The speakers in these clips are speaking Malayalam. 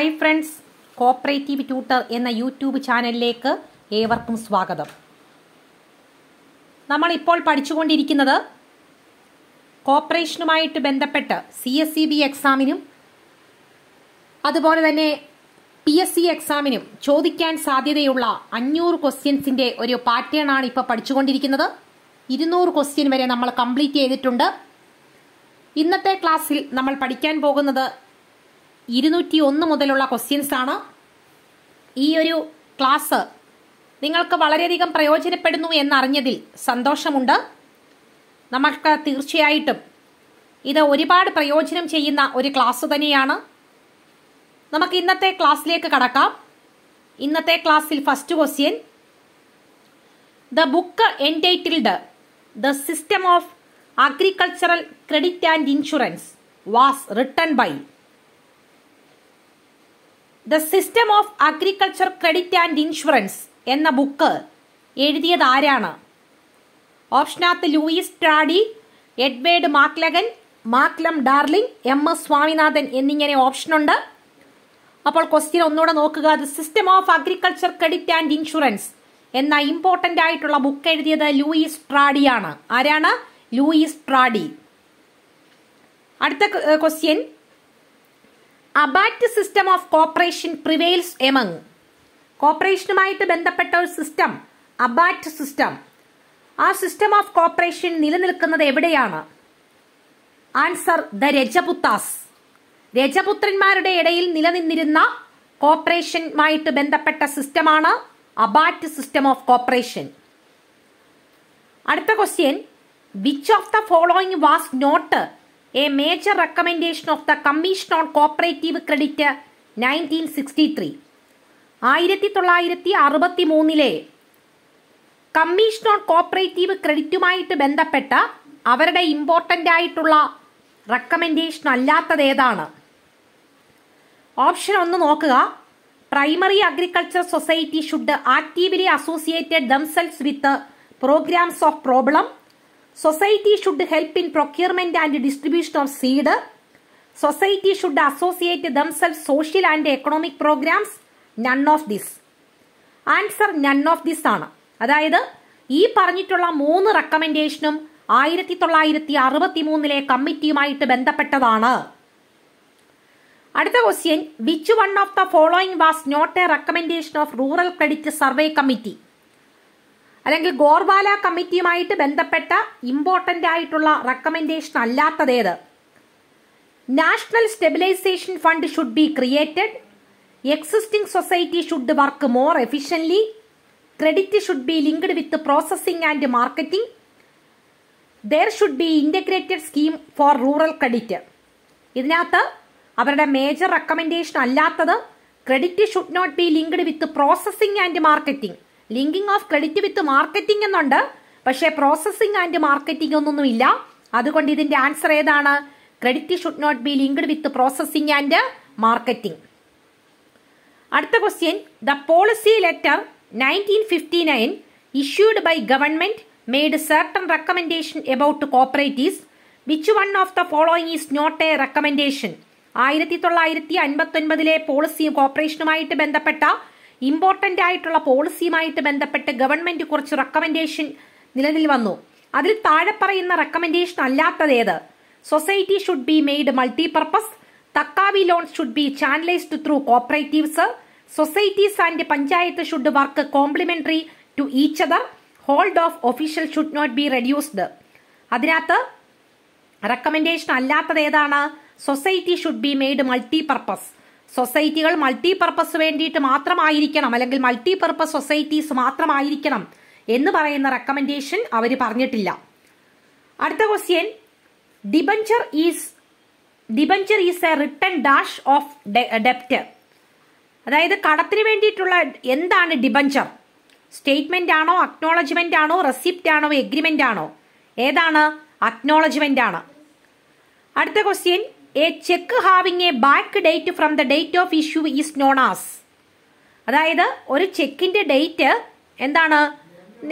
ഹായ് ഫ്രണ്ട്സ് കോപ്പറേറ്റീവ് ട്യൂട്ടർ എന്ന യൂട്യൂബ് ചാനലിലേക്ക് ഏവർക്കും സ്വാഗതം നമ്മളിപ്പോൾ പഠിച്ചുകൊണ്ടിരിക്കുന്നത് കോപ്പറേഷനുമായിട്ട് ബന്ധപ്പെട്ട് സി എസ് സി ബി എക്സാമിനും അതുപോലെ തന്നെ പി എസ് സി എക്സാമിനും ചോദിക്കാൻ സാധ്യതയുള്ള അഞ്ഞൂറ് ക്വസ്റ്റ്യൻസിൻ്റെ ഒരു പാറ്റേൺ ആണ് ഇപ്പോൾ പഠിച്ചുകൊണ്ടിരിക്കുന്നത് ഇരുന്നൂറ് ക്വസ്റ്റ്യൻ വരെ നമ്മൾ കംപ്ലീറ്റ് ചെയ്തിട്ടുണ്ട് ഇന്നത്തെ ക്ലാസ്സിൽ നമ്മൾ പഠിക്കാൻ പോകുന്നത് ഇരുന്നൂറ്റി ഒന്ന് മുതലുള്ള ക്വസ്റ്റ്യൻസ് ആണ് ഈ ഒരു ക്ലാസ് നിങ്ങൾക്ക് വളരെയധികം പ്രയോജനപ്പെടുന്നു എന്നറിഞ്ഞതിൽ സന്തോഷമുണ്ട് നമ്മൾക്ക് തീർച്ചയായിട്ടും ഇത് ഒരുപാട് പ്രയോജനം ചെയ്യുന്ന ഒരു ക്ലാസ് തന്നെയാണ് നമുക്ക് ഇന്നത്തെ ക്ലാസ്സിലേക്ക് കടക്കാം ഇന്നത്തെ ക്ലാസ്സിൽ first question the book entitled the system of agricultural credit and insurance was written by the system of agriculture credit and insurance എന്ന ബുക്ക് എഴുതിയത് ആരാണ് ഓപ്ഷനാത്ത് ലൂയിസ് ട്രാഡി എഡ്വേഡ് Maclagan Malcolm Darling M S Swaminathan എന്നിങ്ങനെ ഓപ്ഷനുണ്ട് അപ്പോൾ ക്വസ്റ്റ്യൻ ഒന്നുകൂടെ നോക്കുക the system of agriculture credit and insurance എന്ന ഇമ്പോർട്ടന്റ് ആയിട്ടുള്ള ബുക്ക് എഴുതിയത് ലൂയിസ് ട്രാഡിയാണ് ആരാണ് ലൂയിസ് ട്രാഡി അടുത്ത ക്വസ്റ്റ്യൻ അബാക്ട് system of cooperation prevails among കോപ്പറേഷനുമായിട്ട് ബന്ധപ്പെട്ട ഒരു സിസ്റ്റം അബാക്ട് സിസ്റ്റം ആ സിസ്റ്റം ഓഫ് കോപ്പറേഷൻ നിലനിൽക്കുന്നത് എവിടെയാണ് ആൻസർ ദ രജപുത്താസ് രജപുത്രന്മാരുടെ ഇടയിൽ നിലനിന്നിരുന്ന കോപ്പറേഷനുമായിട്ട് ബന്ധപ്പെട്ട സിസ്റ്റമാണ് അബാറ്റ് സിസ്റ്റം ഓഫ് കോപ്പറേഷൻ അടുത്ത question which of the following was not a major recommendation of the commission on cooperative credit nineteen sixty three ആയിരത്തി തൊള്ളായിരത്തി അറുപത്തി മൂന്നിലെ കമ്മീഷൻ ഓൺ കോപ്പറേറ്റീവ് ക്രെഡിറ്റുമായിട്ട് ബന്ധപ്പെട്ട അവരുടെ ഇമ്പോർട്ടൻ്റ് ആയിട്ടുള്ള റെക്കമെൻഡേഷൻ അല്ലാത്തത് ഏതാണ് ഓപ്ഷൻ ഒന്ന് നോക്കുക primary agriculture society should actively associated themselves with programmes of problem society should help in procurement and distribution of seed society should associate themself social and economic programmes none of this answer none of this ആണ് അതായത് ഈ പറഞ്ഞിട്ടുള്ള മൂന്ന് റെക്കമെൻഡേഷനും ആയിരത്തി തൊള്ളായിരത്തി അറുപത്തി മൂന്നിലെ കമ്മിറ്റിയുമായിട്ട് ബന്ധപ്പെട്ടതാണ് അടുത്ത question which one of the following was not a recommendation of rural credit survey committee അല്ലെങ്കിൽ ഗോർബാല കമ്മിറ്റിയുമായിട്ട് ബന്ധപ്പെട്ട ഇമ്പോർട്ടൻ്റ് ആയിട്ടുള്ള റെക്കമെൻഡേഷൻ അല്ലാത്തതേത് national stabilisation fund should be created existing society should work more efficiently credit should be linked with processing and marketing there should be integrated scheme for rural credit ഇതിനകത്ത് അവരുടെ മേജർ റെക്കമെൻഡേഷൻ അല്ലാത്തത് credit should not be linked with processing and marketing linking of credit with marketing എന്നുണ്ട് പക്ഷെ പ്രോസസിംഗ് ആൻഡ് മാർക്കറ്റിംഗ് ഒന്നൊന്നും ഇല്ല അതുകൊണ്ട് ഇതിന്റെ ആൻസർ ഏതാണ് credit should not be linked with processing and marketing അടുത്ത question the policy letter nineteen fifty nine issued by government made certain recommendation about cooperatives which one of the following is not a recommendation ആയിരത്തി തൊള്ളായിരത്തി അൻപത്തി ഒൻപതിലെ പോളിസിയും കോപ്പറേഷനുമായിട്ട് ബന്ധപ്പെട്ട ഇമ്പോർട്ടൻ്റ് ആയിട്ടുള്ള പോളിസിയുമായിട്ട് ബന്ധപ്പെട്ട് ഗവൺമെന്റ് കുറച്ച് റെക്കമെൻഡേഷൻ നിലനിൽ വന്നു അതിൽ താഴെ പറയുന്ന റെക്കമെൻഡേഷൻ അല്ലാത്തതേത് society should be made multipurpose taccavi loan should be channelised through cooperatives societies and panchayat should work complementary to each other hold of official should not be reduced അതിനകത്ത് റെക്കമെൻഡേഷൻ അല്ലാത്തത് ഏതാണ് society should be made multipurpose സൊസൈറ്റികൾ മൾട്ടി പർപ്പസ് വേണ്ടിയിട്ട് മാത്രമായിരിക്കണം അല്ലെങ്കിൽ മൾട്ടി പർപ്പസ് സൊസൈറ്റീസ് മാത്രമായിരിക്കണം എന്ന് പറയുന്ന റെക്കമെൻഡേഷൻ അവർ പറഞ്ഞിട്ടില്ല അടുത്ത question debenture is debenture is a written dash of ഡെപ്റ്റ് അതായത് കടത്തിന് വേണ്ടിയിട്ടുള്ള എന്താണ് ഡിബഞ്ചർ സ്റ്റേറ്റ്മെന്റ് ആണോ അക്നോളജ്മെന്റ് ആണോ റെസിപ്റ്റ് ആണോ എഗ്രിമെന്റ് ആണോ ഏതാണ് അക്നോളജ്മെന്റ് ആണ് അടുത്ത question a cheque having a back date from the date of issue is known as അതായത് ഒരു ചെക്കിന്റെ ഡേറ്റ് എന്താണ്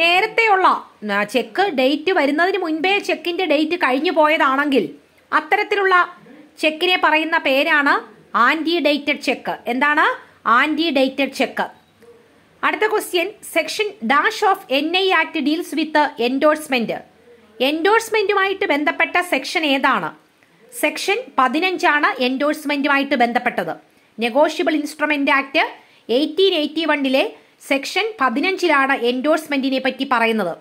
നേരത്തെയുള്ള ചെക്ക് ഡേറ്റ് വരുന്നതിന് മുൻപേ ചെക്കിന്റെ ഡേറ്റ് കഴിഞ്ഞു പോയതാണെങ്കിൽ അത്തരത്തിലുള്ള ചെക്കിനെ പറയുന്ന പേരാണ് ആന്റി ഡേറ്റഡ് ചെക്ക് എന്താണ് ആന്റി ഡേറ്റഡ് ചെക്ക് അടുത്ത question section dash of N I Act deals with endorsement എൻഡോഴ്സ്മെന്റുമായിട്ട് ബന്ധപ്പെട്ട സെക്ഷൻ ഏതാണ് സെക്ഷൻ പതിനഞ്ചാണ് എൻഡോഴ്സ്മെന്റുമായിട്ട് ബന്ധപ്പെട്ടത് negotiable instrument act eighteen eighty വണ്ണിലെ സെക്ഷൻ പതിനഞ്ചിലാണ് എൻഡോഴ്സ്മെന്റിനെ പറ്റി പറയുന്നത്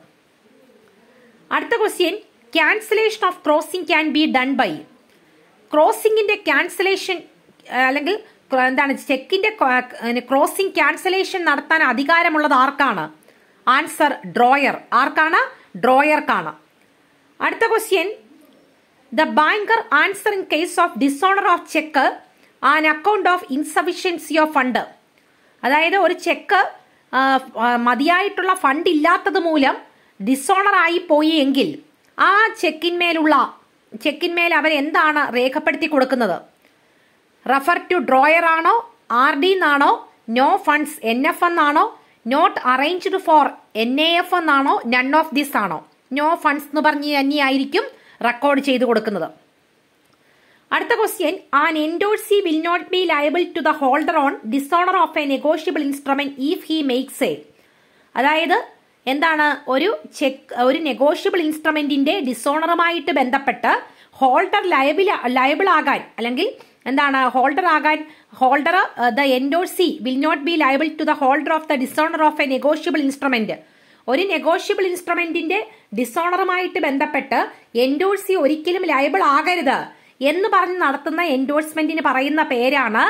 അടുത്ത question cancellation of crossing can be done by ക്രോസിംഗിന്റെ ക്യാൻസലേഷൻ അല്ലെങ്കിൽ എന്താണ് ചെക്കിന്റെ ക്രോസിംഗ് ക്യാൻസലേഷൻ നടത്താൻ അധികാരമുള്ളത് ആർക്കാണ് ആൻസർ ഡ്രോയർ ആർക്കാണ് ഡ്രോയർക്കാണ് അടുത്ത question the banker answer in case of dishonor of check on account of insufficiency of fund അതായത് ഒരു ചെക്ക് മതിയായിട്ടുള്ള ഫണ്ട് ഇല്ലാത്തത് മൂലം ഡിസോണർ ആയി പോയി എങ്കിൽ ആ ചെക്കിന്മേലുള്ള ചെക്കിന്മേൽ അവർ എന്താണ് രേഖപ്പെടുത്തി കൊടുക്കുന്നത് റഫർ ടു ഡ്രോയർ ആണോ ആർ ഡി എന്നാണോ നോ ഫണ്ട്സ് എൻ എഫ് എന്നാണോ not arranged for N A F എന്നാണോ നൺ ഓഫ് ദിസ് ആണോ നോ ഫണ്ട്സ് എന്ന് പറഞ്ഞ് തന്നെയായിരിക്കും റെക്കോർഡ് ചെയ്തു കൊടുക്കുന്നത് അടുത്ത question an endorsee will not be liable to the holder on dishonour of a negotiable instrument if he makes a അതായത് എന്താണ് ഒരു ചെക്ക് ഒരു നെഗോഷ്യബിൾ ഇൻസ്ട്രുമെന്റിന്റെ ഡിസോണറുമായിട്ട് ബന്ധപ്പെട്ട് ഹോൾഡർ ലയബിൾ ലയബിൾ ആകാൻ അല്ലെങ്കിൽ എന്താണ് ഹോൾഡർ ആകാൻ holder the endorsee will not be liable to the holder of the dishonour of a negotiable instrument ഒരു നെഗോഷ്യബിൾ ഇൻസ്ട്രുമെന്റിന്റെ ഡിസോണറുമായിട്ട് ബന്ധപ്പെട്ട് എൻഡോഴ്സി ഒരിക്കലും ലയബിൾ ആകരുത് എന്ന് പറഞ്ഞ് നടത്തുന്ന എൻഡോഴ്സ്മെന്റിന് പറയുന്ന പേരാണ്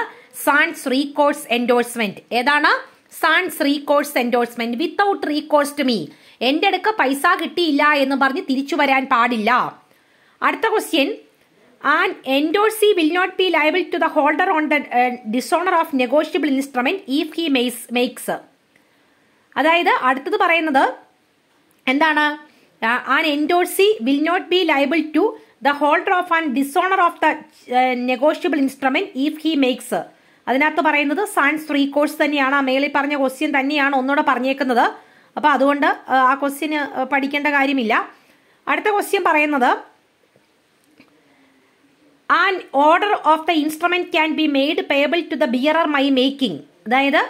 സാൻസ് റീകോഴ്സ് എൻഡോഴ്സ്മെന്റ് ഏതാണ് sans recourse endorsement without recourse to me എന്റെ അടുക്ക പൈസ കിട്ടിയില്ല എന്ന് പറഞ്ഞ് തിരിച്ചു വരാൻ പാടില്ല അടുത്ത question and endorsee will not be liable to the holder on the dishonour of negotiable instrument if he makes makes അതായത് അടുത്തത് പറയുന്നത് എന്താണ് an endorsee will not be liable to the holder of and dishonour of the negotiable instrument if he makes അതിനകത്ത് പറയുന്നത് സയൻസ് ത്രീ കോഴ്സ് തന്നെയാണ് ആ മേളിൽ പറഞ്ഞ ക്വസ്റ്റ്യൻ തന്നെയാണ് ഒന്നുകൂടെ പറഞ്ഞേക്കുന്നത് അപ്പോൾ അതുകൊണ്ട് ആ ക്വസ്റ്റ്യന് പഠിക്കേണ്ട കാര്യമില്ല അടുത്ത ക്വസ്റ്റ്യൻ പറയുന്നത് and order of the instrument can be made payable to the bearer my making അതായത്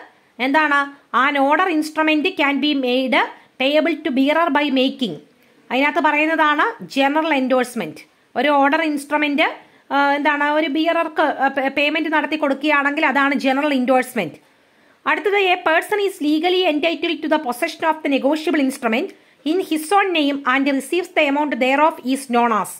എന്താണ് an order instrument can be made payable to bearer by making അതിനകത്ത് പറയുന്നതാണ് ജനറൽ എൻഡോഴ്സ്മെൻറ്റ് ഒരു ഓർഡർ ഇൻസ്ട്രുമെൻറ്റ് എന്താണ് ഒരു ബിയറർക്ക് പേയ്മെൻറ്റ് നടത്തി കൊടുക്കുകയാണെങ്കിൽ അതാണ് ജനറൽ ഇൻഡോഴ്സ്മെൻറ്റ് അടുത്തത് a person is legally entitle to the possession of the negotiable instrument in his own name and receives the amount thereof is known as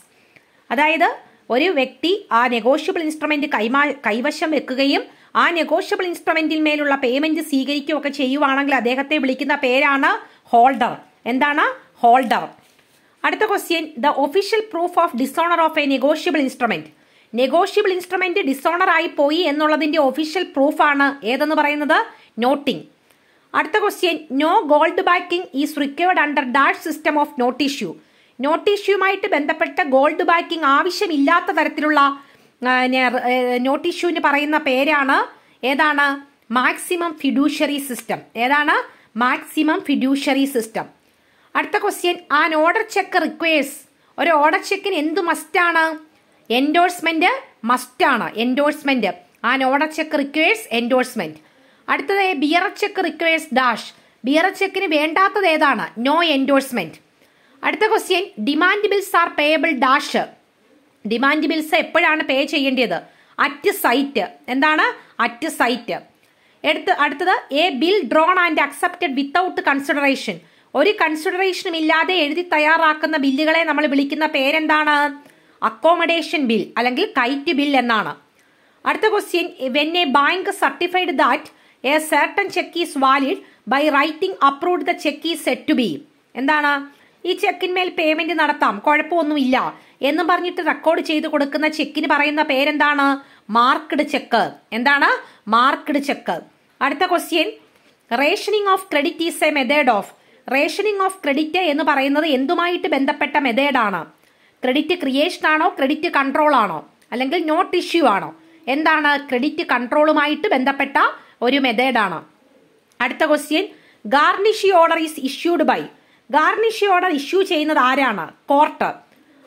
അതായത് ഒരു വ്യക്തി ആ നെഗോഷ്യബിൾ ഇൻസ്ട്രുമെൻറ്റ് കൈമാ കൈവശം വെക്കുകയും ആ നെഗോഷ്യബിൾ ഇൻസ്ട്രുമെന്റിൽ മേലുള്ള പേയ്മെന്റ് സ്വീകരിക്കുകയൊക്കെ ചെയ്യുവാണെങ്കിൽ അദ്ദേഹത്തെ വിളിക്കുന്ന പേരാണ് ഹോൾഡർ എന്താണ് ഹോൾഡർ അടുത്ത question the official proof of dishonour of a negotiable instrument negotiable instrument dishonour ആയി പോയി എന്നുള്ളതിന്റെ ഒഫീഷ്യൽ പ്രൂഫാണ് ഏതെന്ന് പറയുന്നത് നോട്ടിംഗ് അടുത്ത question no gold backing is required under dash system of note issue note ഇഷ്യൂമായിട്ട് ബന്ധപ്പെട്ട ഗോൾഡ് ബാക്കിംഗ് ആവശ്യമില്ലാത്ത തരത്തിലുള്ള നോട്ട് ഇഷ്യൂവിന് പറയുന്ന പേരാണ് ഏതാണ് മാക്സിമം ഫിഡ്യൂഷ്യറി സിസ്റ്റം ഏതാണ് മാക്സിമം ഫിഡ്യൂഷ്യറി സിസ്റ്റം അടുത്ത question an order cheque requires ഒരു ഓർഡർ ചെക്കിന് എന്ത് മസ്റ്റാണ് എൻഡോഴ്സ്മെന്റ് മസ്റ്റാണ് endorsement an order cheque requires endorsement അടുത്തത് bearer cheque requires dash bearer ചെക്കിന് വേണ്ടാത്തത് ഏതാണ് നോ എൻഡോഴ്സ്മെന്റ് അടുത്ത question demand bills are payable dash demand bills എപ്പോഴാണ് പേ ചെയ്യേണ്ടത് അറ്റ് സൈറ്റ് എന്താണ് അറ്റ് സൈറ്റ് എടുത്ത് അടുത്തത് a bill drawn and accepted without consideration ഒരു കൺസിഡറേഷനും ഇല്ലാതെ എഴുതി തയ്യാറാക്കുന്ന ബില്ലുകളെ നമ്മൾ വിളിക്കുന്ന പേരെന്താണ് അക്കോമഡേഷൻ ബിൽ അല്ലെങ്കിൽ കൈറ്റ് ബിൽ എന്നാണ് അടുത്ത question when a bank certified that a certain cheque is valid by writing approved the cheque is said to be എന്താണ് ഈ ചെക്കിന്മേൽ പേയ്മെന്റ് നടത്താം കുഴപ്പമൊന്നുമില്ല എന്നും പറഞ്ഞിട്ട് റെക്കോർഡ് ചെയ്ത് കൊടുക്കുന്ന ചെക്കിന് പറയുന്ന പേരെന്താണ് മാർക്ക്ഡ് ചെക്ക് എന്താണ് മാർക്ക്ഡ് ചെക്ക് അടുത്ത question rationing of credit is a method of rationing of credit എന്ന് പറയുന്നത് എന്തുമായിട്ട് ബന്ധപ്പെട്ട മെത്തേഡാണ് ക്രെഡിറ്റ് ക്രിയേഷൻ ആണോ ക്രെഡിറ്റ് കൺട്രോൾ ആണോ അല്ലെങ്കിൽ നോട്ട് ഇഷ്യൂ ആണോ എന്താണ് ക്രെഡിറ്റ് കൺട്രോളുമായിട്ട് ബന്ധപ്പെട്ട ഒരു മെത്തേഡാണ് അടുത്ത question garnishee order is issued by garnish order issue ചെയ്യുന്നത് ആരാണ് കോർട്ട്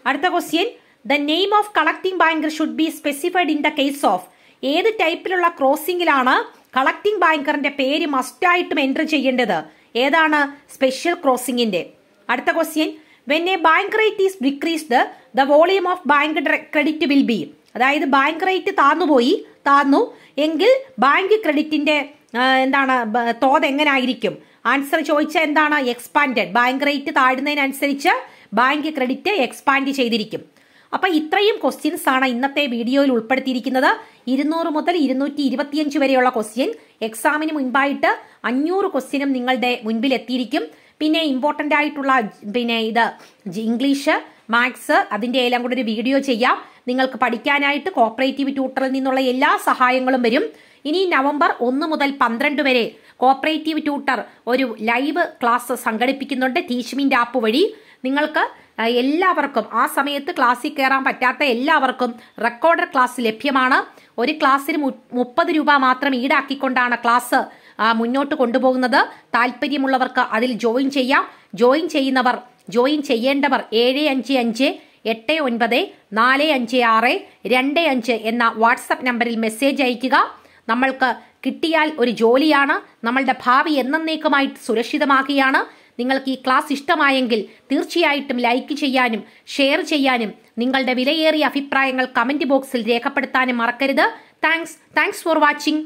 അടുത്ത question the name of collecting banker should be specified in the case of ഏത് ടൈപ്പിലുള്ള ക്രോസിംഗിലാണ് കളക്ടിംഗ് ബാങ്കറിന്റെ പേര് മസ്റ്റായിട്ടും എൻട്രി ചെയ്യേണ്ടത് ഏതാണ് സ്പെഷ്യൽ ക്രോസിംഗിന്റെ അടുത്ത question when a bank rate is decreased the volume of bank credit will be അതായത് ബാങ്ക് റേറ്റ് താന്നുപോയി താന്നു എങ്കിൽ ബാങ്ക് ക്രെഡിറ്റിന്റെ എന്താണ് തോത് എങ്ങനായിരിക്കും ആൻസർ ചോദിച്ച എന്താണ് എക്സ്പാൻഡഡ് ബാങ്ക് റേറ്റ് താഴുന്നതിനനുസരിച്ച് ബാങ്ക് ക്രെഡിറ്റ് എക്സ്പാൻഡ് ചെയ്തിരിക്കും അപ്പൊ ഇത്രയും ക്വസ്റ്റ്യൻസ് ആണ് ഇന്നത്തെ വീഡിയോയിൽ ഉൾപ്പെടുത്തിയിരിക്കുന്നത് ഇരുന്നൂറ് മുതൽ ഇരുന്നൂറ്റി ഇരുപത്തിയഞ്ച് വരെയുള്ള ക്വസ്റ്റ്യൻ എക്സാമിന് മുൻപായിട്ട് അഞ്ഞൂറ് ക്വസ്റ്റ്യനും നിങ്ങളുടെ മുൻപിൽ എത്തിയിരിക്കും പിന്നെ ഇമ്പോർട്ടന്റ് ആയിട്ടുള്ള പിന്നെ ഇത് ഇംഗ്ലീഷ് മാത്സ് അതിന്റെ എല്ലാം കൂടെ ഒരു വീഡിയോ ചെയ്യാം നിങ്ങൾക്ക് പഠിക്കാനായിട്ട് കോപ്പറേറ്റീവ് ട്യൂട്ടറിൽ നിന്നുള്ള എല്ലാ സഹായങ്ങളും വരും ഇനി നവംബർ ഒന്ന് മുതൽ പന്ത്രണ്ട് വരെ കോപ്പറേറ്റീവ് ട്യൂട്ടർ ഒരു ലൈവ് ക്ലാസ് സംഘടിപ്പിക്കുന്നുണ്ട് ടീച്ച്മിൻ്റെ ആപ്പ് വഴി നിങ്ങൾക്ക് എല്ലാവർക്കും ആ സമയത്ത് ക്ലാസ്സിൽ കയറാൻ പറ്റാത്ത എല്ലാവർക്കും റെക്കോർഡർ ക്ലാസ് ലഭ്യമാണ് ഒരു ക്ലാസ്സിന് മുപ്പത് രൂപ മാത്രം ഈടാക്കിക്കൊണ്ടാണ് ക്ലാസ് മുന്നോട്ട് കൊണ്ടുപോകുന്നത് താല്പര്യമുള്ളവർക്ക് അതിൽ ജോയിൻ ചെയ്യാം ജോയിൻ ചെയ്യുന്നവർ ജോയിൻ ചെയ്യേണ്ടവർ ഏഴ് അഞ്ച് അഞ്ച് എട്ട് ഒൻപത് നാല് അഞ്ച് ആറ് രണ്ട് അഞ്ച് എന്ന വാട്സപ്പ് നമ്പറിൽ മെസ്സേജ് അയയ്ക്കുക നമ്മൾക്ക് കിട്ടിയാൽ ഒരു ജോലിയാണ് നമ്മളുടെ ഭാവി എന്നേക്കുമായി സുരക്ഷിതമാക്കുകയാണ് നിങ്ങൾക്ക് ഈ ക്ലാസ് ഇഷ്ടമായെങ്കിൽ തീർച്ചയായിട്ടും ലൈക്ക് ചെയ്യാനും ഷെയർ ചെയ്യാനും നിങ്ങളുടെ വിലയേറിയ അഭിപ്രായങ്ങൾ കമന്റ് ബോക്സിൽ രേഖപ്പെടുത്താനും മറക്കരുത് താങ്ക്സ് താങ്ക്സ് ഫോർ വാച്ചിങ്